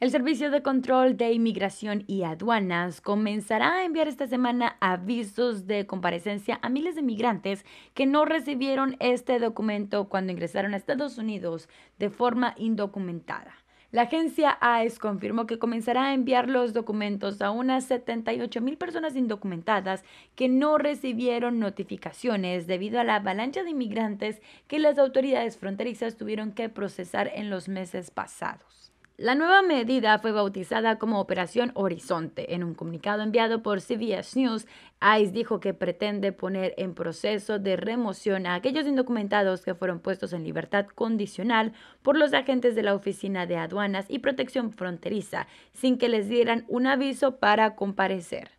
El Servicio de Control de Inmigración y Aduanas comenzará a enviar esta semana avisos de comparecencia a miles de migrantes que no recibieron este documento cuando ingresaron a Estados Unidos de forma indocumentada. La agencia ICE confirmó que comenzará a enviar los documentos a unas 78 mil personas indocumentadas que no recibieron notificaciones debido a la avalancha de inmigrantes que las autoridades fronterizas tuvieron que procesar en los meses pasados. La nueva medida fue bautizada como Operación Horizonte. En un comunicado enviado por CBS News, ICE dijo que pretende poner en proceso de remoción a aquellos indocumentados que fueron puestos en libertad condicional por los agentes de la Oficina de Aduanas y Protección Fronteriza, sin que les dieran un aviso para comparecer.